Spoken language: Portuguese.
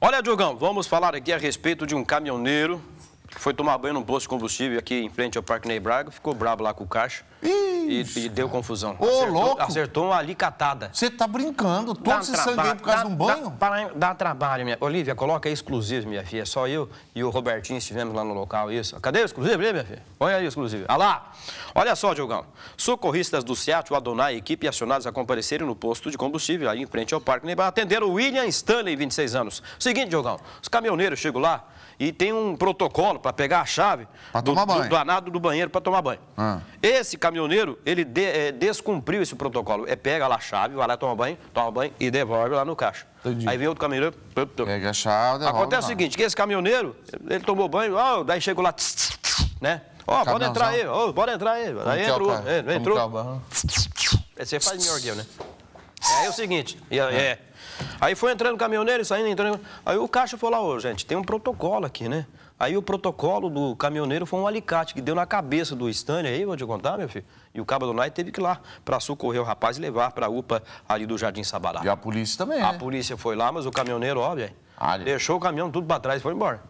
Olha, Diogão, vamos falar aqui a respeito de um caminhoneiro que foi tomar banho num posto de combustível aqui em frente ao Parque Ney Braga, ficou brabo lá com o caixa. Ih! E, e, deu confusão. Ô, acertou, louco! Acertou uma alicatada. Você tá brincando, todo se sangueio por causa dá, de um banho? Dá, dá, trabalho, minha. Olivia, coloca aí exclusivo, minha filha. Só eu e o Robertinho estivemos lá no local, isso. Cadê o exclusivo minha filha? Olha aí o exclusivo. Olha ah lá! Olha só, Diogão. Socorristas do SEAT, o Adonai e equipe acionados a comparecerem no posto de combustível, ali em frente ao Parque Neymar, atenderam William Stanley, 26 anos. Seguinte, Diogão, os caminhoneiros chegam lá e tem um protocolo para pegar a chave do, do, do, anado do banheiro para tomar banho. Ah. Esse caminhoneiro ele de, é, descumpriu esse protocolo. É pega lá a chave, vai lá, toma banho, toma banho e devolve lá no caixa. Entendi. Aí vem outro caminhoneiro. Pega a chave, devolve. Acontece o seguinte, que esse caminhoneiro, ele tomou banho, ó, daí chegou lá, tss, tss, tss, né? Ó, pode entrar aí, ó, pode entrar aí. É aí é, é entrou o outro, entrou. Você faz melhor que eu, né? É, é o seguinte, é, é. Aí foi entrando caminhoneiro e saindo, entrando. Aí o caixa falou: Ô, gente, tem um protocolo aqui, né? Aí o protocolo do caminhoneiro foi um alicate que deu na cabeça do Stanley aí, vou te contar, meu filho. E o Cabo do Nai teve que ir lá para socorrer o rapaz e levar para a UPA ali do Jardim Sabará. E a polícia também, A né? polícia foi lá, mas o caminhoneiro, óbvio, deixou o caminhão tudo para trás e foi embora.